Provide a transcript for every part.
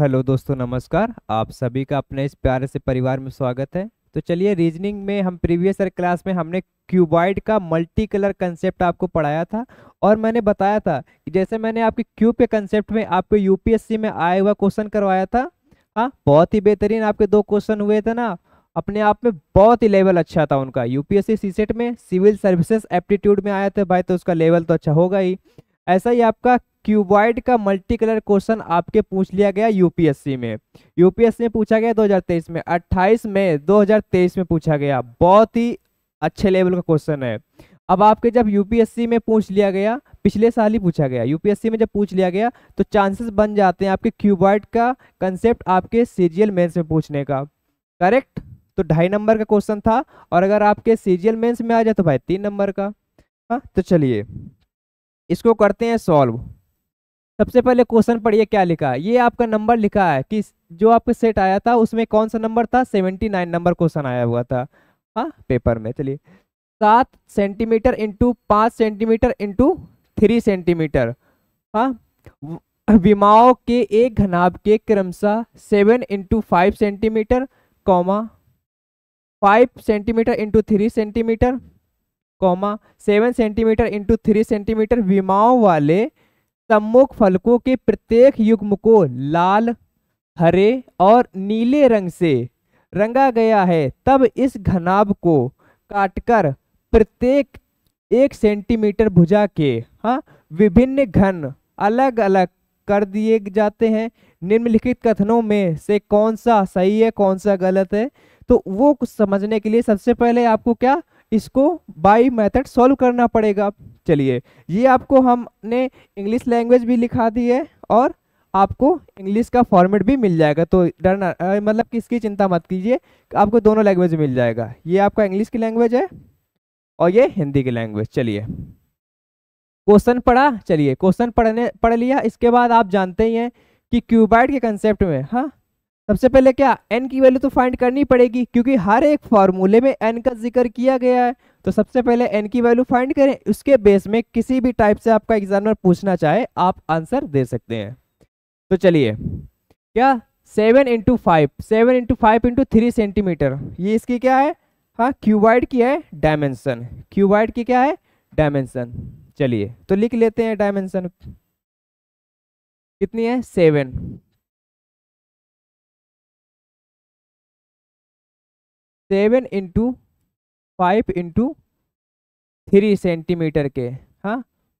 hello दोस्तों नमस्कार आप सभी का अपने इस प्यारे से परिवार में स्वागत है तो चलिए रीजनिंग में हम प्रीवियस क्लास में हमने क्यूबॉइड का मल्टी कलर कंसेप्ट आपको पढ़ाया था और मैंने बताया था कि जैसे मैंने आपके क्यूब के कंसेप्ट में आपके यूपीएससी में आया हुआ क्वेश्चन करवाया था हाँ बहुत ही बेहतरीन आपके दो क्वेश्चन हुए थे ना अपने आप में बहुत ही लेवल अच्छा था उनका यूपीएससी सीसेट में सिविल सर्विसेज एप्टीट्यूड में आया था भाई तो उसका लेवल तो अच्छा होगा ही ऐसा ही आपका क्यूबॉइड का मल्टी कलर क्वेश्चन आपके पूछ लिया गया यूपीएससी में यूपीएससी में पूछा गया 2023 में 28 में 2023 में पूछा गया बहुत ही अच्छे लेवल का क्वेश्चन है अब आपके जब यूपीएससी में पूछ लिया गया पिछले साल ही पूछा गया यूपीएससी में जब पूछ लिया गया तो चांसेस बन जाते हैं आपके क्यूबॉइड का कंसेप्ट आपके सीजियल मेन्स में पूछने का करेक्ट तो ढाई नंबर का क्वेश्चन था और अगर आपके सीजियल मेन्स में आ जाए तो भाई तीन नंबर का हाँ तो चलिए इसको करते हैं सॉल्व सबसे पहले क्वेश्चन पढ़िए क्या लिखा है ये आपका नंबर लिखा है कि जो आपका सेट आया था उसमें कौन सा नंबर था सेवेंटी नाइन नंबर क्वेश्चन आया हुआ था हाँ पेपर में चलिए सात सेंटीमीटर इंटू पाँच सेंटीमीटर इंटू थ्री सेंटीमीटर हाँ विमाओं के एक घनाभ के क्रमशः seven into five centimetre comma five centimetre into three centimetre comma seven centimetre into three centimetre विमाओं वाले सम्मुख फलकों के प्रत्येक युग्म को लाल हरे और नीले रंग से रंगा गया है तब इस घनाब को काटकर प्रत्येक एक सेंटीमीटर भुजा के हाँ विभिन्न घन अलग अलग कर दिए जाते हैं निम्नलिखित कथनों में से कौन सा सही है कौन सा गलत है तो वो कुछ समझने के लिए सबसे पहले आपको क्या इसको बाई मेथड सॉल्व करना पड़ेगा चलिए ये आपको हमने इंग्लिश लैंग्वेज भी लिखा दी है और आपको इंग्लिश का फॉर्मेट भी मिल जाएगा तो डरना मतलब कि इसकी चिंता मत कीजिए आपको दोनों लैंग्वेज मिल जाएगा ये आपका इंग्लिश की लैंग्वेज है और ये हिंदी की लैंग्वेज चलिए क्वेश्चन पढ़ा चलिए क्वेश्चन पढ़ने पढ़ लिया इसके बाद आप जानते ही हैं कि क्यूबाइट के कंसेप्ट में हाँ सबसे पहले क्या एन की वैल्यू तो फाइंड करनी पड़ेगी क्योंकि हर एक फार्मूले में एन का जिक्र किया गया है तो सबसे पहले एन की वैल्यू फाइंड करें उसके बेस में किसी भी टाइप से आपका एग्जामिनर पूछना चाहे आप आंसर दे सकते हैं तो चलिए क्या seven into five seven into five into three centimetre ये इसकी क्या है हाँ क्यूबाइड की है डायमेंशन क्यूबाइड की क्या है डायमेंशन चलिए तो लिख लेते हैं डायमेंशन कितनी है seven seven into five into three centimetre के हाँ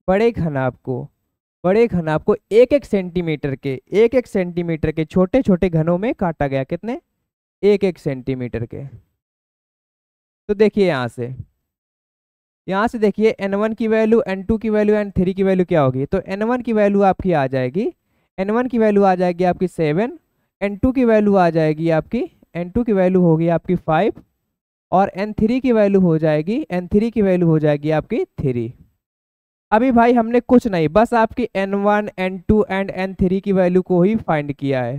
बड़े घनाभ को बड़े घनाभ को एक एक सेंटीमीटर के एक एक सेंटीमीटर के छोटे छोटे घनों में काटा गया कितने एक एक सेंटीमीटर के तो देखिए यहाँ से यहाँ से देखिए n1 की वैल्यू n2 की वैल्यू n3 की वैल्यू क्या होगी तो n1 की वैल्यू आपकी आ जाएगी n1 की वैल्यू आ जाएगी आपकी सेवन n2 की वैल्यू आ जाएगी आपकी एन टू की वैल्यू होगी आपकी फाइव और एन थ्री की वैल्यू हो जाएगी एन थ्री की वैल्यू हो जाएगी आपकी थ्री अभी भाई हमने कुछ नहीं बस आपकी N one N two and N three की वैल्यू को ही फाइंड किया है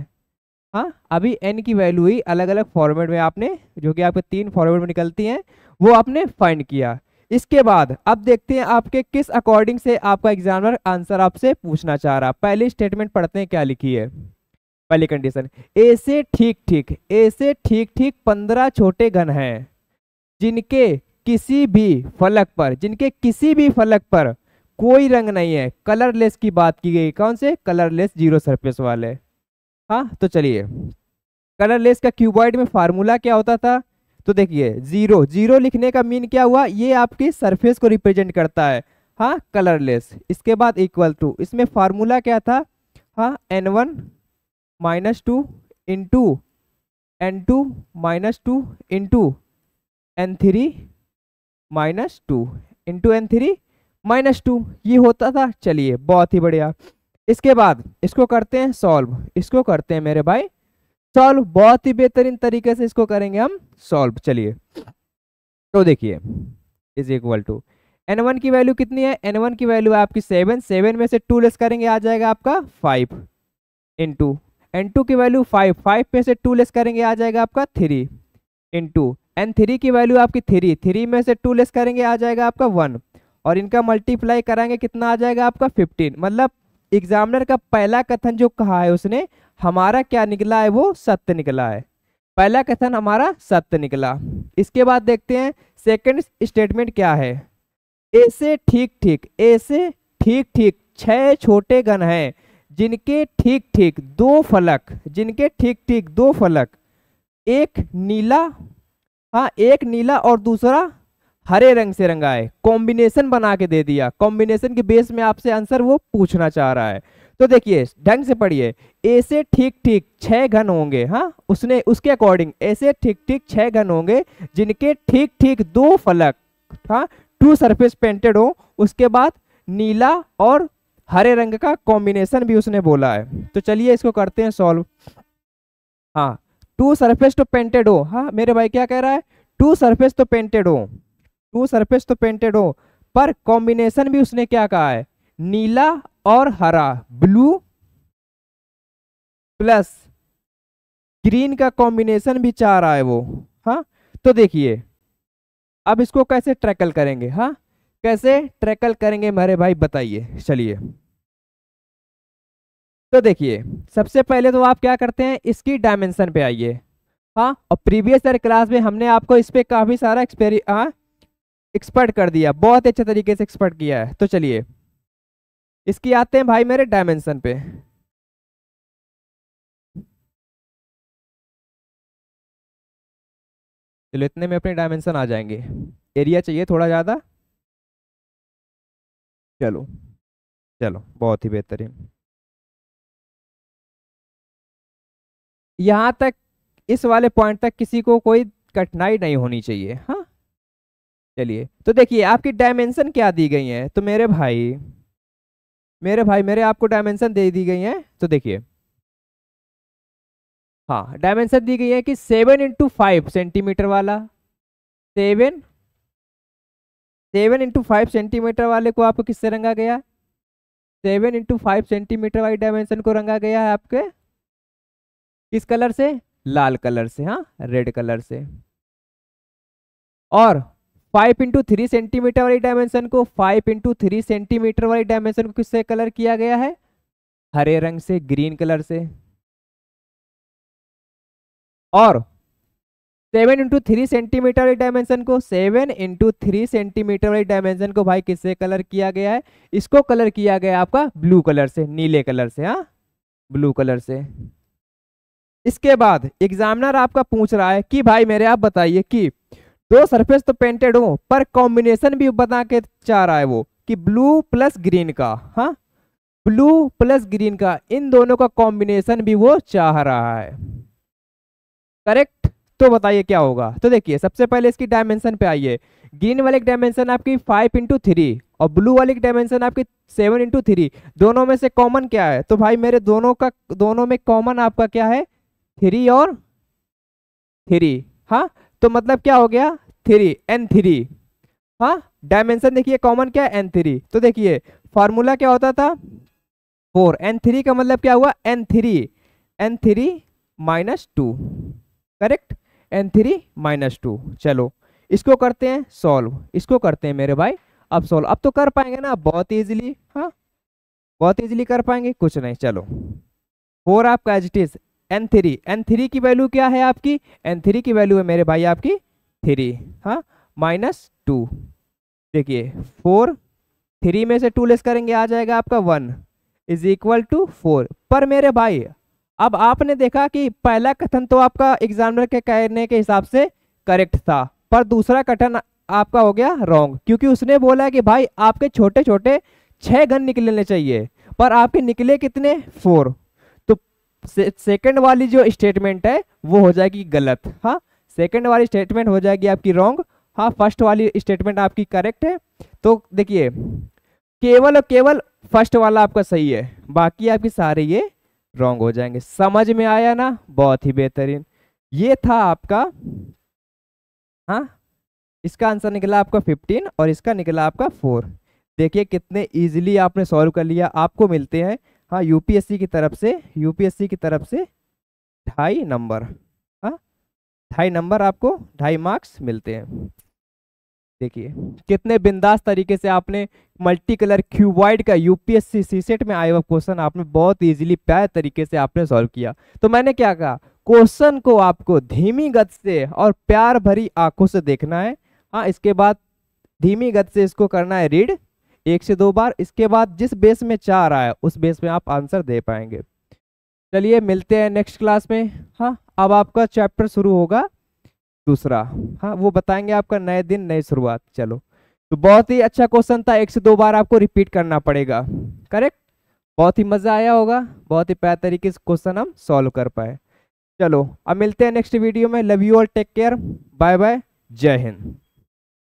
हाँ अभी एन की वैल्यू ही अलग अलग फॉर्मेट में आपने जो कि आपके तीन फॉर्मेट में निकलती हैं वो आपने फाइंड किया इसके बाद अब देखते हैं आपके किस अकॉर्डिंग से आपका एग्जामिनर आंसर आपसे पूछना चाह रहा पहले स्टेटमेंट पढ़ते हैं क्या लिखी है पहली कंडीशन ऐसे ठीक ठीक ऐसे ठीक ठीक पंद्रह छोटे घन हैं जिनके किसी भी फलक पर जिनके किसी भी फलक पर कोई रंग नहीं है कलरलेस की बात की गई कौन से कलरलेस जीरो सरफेस वाले हाँ तो चलिए कलरलेस का क्यूबॉइड में फार्मूला क्या होता था तो देखिए जीरो जीरो लिखने का मीन क्या हुआ ये आपकी सरफेस को रिप्रेजेंट करता है हाँ कलरलेस इसके बाद इक्वल टू इसमें फार्मूला क्या था हाँ N one minus two into N two minus two into N three minus two into N three minus two ये होता था चलिए बहुत ही बढ़िया इसके बाद इसको करते हैं सॉल्व इसको करते हैं मेरे भाई सॉल्व बहुत ही बेहतरीन तरीके से इसको करेंगे हम सॉल्व चलिए तो देखिए is equal to N one की वैल्यू कितनी है एन वन की वैल्यू है आपकी सेवन सेवन में से टू लेस करेंगे आ जाएगा आपका फाइव इंटू एन टू की वैल्यू फाइव फाइव में से टू लेस करेंगे आ जाएगा आपका three in two N three की वैल्यू आपकी थ्री थ्री में से टू लेस करेंगे आ जाएगा आपका वन और इनका मल्टीप्लाई कराएंगे कितना आ जाएगा आपका फिफ्टीन मतलब एग्जामिनर का पहला कथन जो कहा है उसने हमारा क्या निकला है वो सत्य निकला है पहला कथन हमारा सत्य निकला इसके बाद देखते हैं सेकंड स्टेटमेंट क्या है ऐसे ठीक ठीक ऐसे ठीक ठीक छह छोटे गण हैं जिनके ठीक ठीक दो फलक जिनके ठीक ठीक दो फलक एक नीला हाँ एक नीला और दूसरा हरे रंग से रंगाए कॉम्बिनेशन बना के दे दिया कॉम्बिनेशन के बेस में आपसे आंसर वो पूछना चाह रहा है तो देखिए ढंग से पढ़िए ऐसे ठीक ठीक छह घन होंगे हाँ उसने उसके अकॉर्डिंग ऐसे ठीक ठीक छः घन होंगे जिनके ठीक ठीक दो फलक हाँ टू सरफेस पेंटेड हो उसके बाद नीला और हरे रंग का कॉम्बिनेशन भी उसने बोला है तो चलिए इसको करते हैं सॉल्व हाँ टू सरफेस तो पेंटेड हो हाँ मेरे भाई क्या कह रहा है टू सरफेस तो पेंटेड हो टू सरफेस तो पेंटेड हो पर कॉम्बिनेशन भी उसने क्या कहा है नीला और हरा ब्लू प्लस ग्रीन का कॉम्बिनेशन भी चाह रहा है वो हाँ तो देखिए अब इसको कैसे ट्रैकल करेंगे हाँ कैसे ट्रैकल करेंगे मेरे भाई बताइए चलिए तो देखिए सबसे पहले तो आप क्या करते हैं इसकी डायमेंशन पे आइए हाँ और प्रीवियस ईयर क्लास में हमने आपको इस पर काफ़ी सारा एक्सपेरी हाँ एक्सपर्ट कर दिया बहुत अच्छे तरीके से एक्सपर्ट किया है तो चलिए इसकी आते हैं भाई मेरे डायमेंशन पे चलो इतने में अपने डायमेंशन आ जाएंगे एरिया चाहिए थोड़ा ज़्यादा चलो चलो बहुत ही बेहतरीन यहाँ तक इस वाले पॉइंट तक किसी को कोई कठिनाई नहीं होनी चाहिए हाँ चलिए तो देखिए आपकी डायमेंशन क्या दी गई है तो मेरे भाई मेरे भाई मेरे आपको डायमेंशन दे दी गई है तो देखिए हाँ डायमेंशन दी गई है कि सेवन इंटू फाइव सेंटीमीटर वाला seven seven into five centimetre वाले को आपको किससे रंगा गया सेवन इंटू फाइव सेंटीमीटर वाली डायमेंशन को रंगा गया है आपके किस कलर से लाल कलर से हाँ रेड कलर से और फाइव इंटू थ्री सेंटीमीटर वाली डायमेंशन को फाइव इंटू थ्री सेंटीमीटर वाली डायमेंशन को किससे कलर किया गया है हरे रंग से ग्रीन कलर से और सेवन इंटू थ्री सेंटीमीटर वाली डायमेंशन को सेवन इंटू थ्री सेंटीमीटर वाली डायमेंशन को भाई किससे कलर किया गया है इसको कलर किया गया आपका ब्लू कलर से नीले कलर से हाँ ब्लू कलर से इसके बाद एग्जामिनर आपका पूछ रहा है कि भाई मेरे आप बताइए कि दो सरफेस तो पेंटेड हो पर कॉम्बिनेशन भी बता के चाह रहा है वो कि ब्लू प्लस ग्रीन का हाँ ब्लू प्लस ग्रीन का इन दोनों का कॉम्बिनेशन भी वो चाह रहा है करेक्ट तो बताइए क्या होगा तो देखिए सबसे पहले इसकी डायमेंशन पे आइए ग्रीन वाले की डायमेंशन आपकी फाइव इंटू थ्री और ब्लू वाले की डायमेंशन आपकी सेवन इंटू थ्री दोनों में से कॉमन क्या है तो भाई मेरे दोनों का दोनों में कॉमन आपका क्या है थ्री और थ्री हाँ तो मतलब क्या हो गया थ्री एन थ्री हाँ डायमेंशन देखिए कॉमन क्या है एन थ्री तो देखिए फार्मूला क्या होता था फोर एन थ्री का मतलब क्या हुआ N three N three minus two correct N three minus two चलो इसको करते हैं सॉल्व इसको करते हैं मेरे भाई अब सॉल्व अब तो कर पाएंगे ना बहुत इजीली हाँ बहुत इजीली कर पाएंगे कुछ नहीं चलो फोर आपका as it is N three N three की वैल्यू क्या है आपकी एन थ्री की वैल्यू है मेरे भाई आपकी थ्री हाँ माइनस टू देखिए फोर थ्री में से टू लेस करेंगे आ जाएगा आपका one is equal to four पर मेरे भाई अब आपने देखा कि पहला कथन तो आपका एग्जामिनर के कहने के हिसाब से करेक्ट था पर दूसरा कथन आपका हो गया रॉन्ग क्योंकि उसने बोला कि भाई आपके छोटे छोटे छः घन निकलने चाहिए पर आपके निकले कितने फोर तो से, सेकंड वाली जो स्टेटमेंट है वो हो जाएगी गलत हाँ सेकेंड वाली स्टेटमेंट हो जाएगी आपकी रॉन्ग हाँ फर्स्ट वाली स्टेटमेंट आपकी करेक्ट है तो देखिए केवल और केवल फर्स्ट वाला आपका सही है बाकी आपकी सारी ये रॉन्ग हो जाएंगे समझ में आया ना बहुत ही बेहतरीन ये था आपका हाँ इसका आंसर निकला आपका फिफ्टीन और इसका निकला आपका फोर देखिए कितने इजीली आपने सॉल्व कर लिया आपको मिलते हैं हाँ यूपीएससी की तरफ से यूपीएससी की तरफ से ढाई नंबर हाँ ढाई नंबर आपको ढाई मार्क्स मिलते हैं देखिए कितने बिंदास तरीके से आपने मल्टी कलर क्यूबॉइड का यूपीएससी सी सेट में आए हुआ क्वेश्चन आपने बहुत इजीली प्यार तरीके से आपने सॉल्व किया तो मैंने क्या कहा क्वेश्चन को आपको धीमी गत से और प्यार भरी आंखों से देखना है हाँ इसके बाद धीमी गत से इसको करना है रीड एक से दो बार इसके बाद जिस बेस में चार आया उस बेस में आप आंसर दे पाएंगे चलिए मिलते हैं नेक्स्ट क्लास में हाँ अब आपका चैप्टर शुरू होगा दूसरा हाँ वो बताएंगे आपका नए दिन नई शुरुआत चलो तो बहुत ही अच्छा क्वेश्चन था एक से दो बार आपको रिपीट करना पड़ेगा करेक्ट बहुत ही मज़ा आया होगा बहुत ही प्यार तरीके से क्वेश्चन हम सॉल्व कर पाए चलो अब मिलते हैं नेक्स्ट वीडियो में love you all take care bye bye जय हिंद